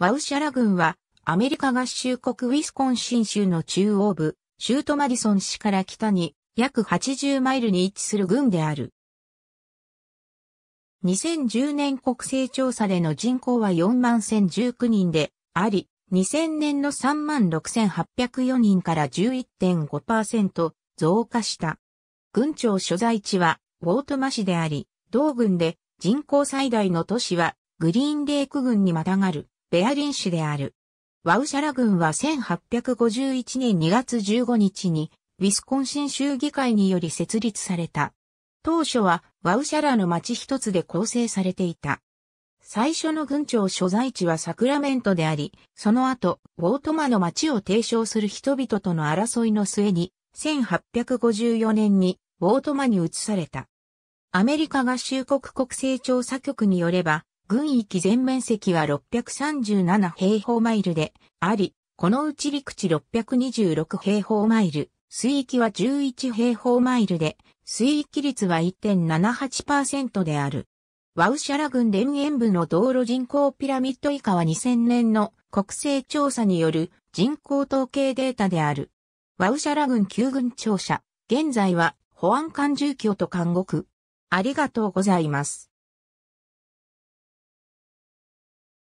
ワウシャラ郡は、アメリカ合衆国ウィスコンシン州の中央部、シュートマディソン市から北に約80マイルに位置する郡である。2010年国勢調査での人口は4万1019人であり、2000年の3万6804人から11.5%増加した。郡庁所在地はウォートマ市であり、同郡で人口最大の都市はグリーンレイク郡にまたがるベアリン市である。ワウシャラ軍は1851年2月15日に、ウィスコンシン州議会により設立された。当初はワウシャラの町一つで構成されていた。最初の軍庁所在地はサクラメントであり、その後、ウォートマの町を提唱する人々との争いの末に、1854年にウォートマに移された。アメリカ合衆国国政調査局によれば、軍域全面積は637平方マイルであり、このうち陸地626平方マイル、水域は11平方マイルで、水域率は1.78%である。ワウシャラ郡連縁部の道路人口ピラミッド以下は2000年の国勢調査による人口統計データである。ワウシャラ郡旧軍庁舎、現在は保安官住居と監獄。ありがとうございます。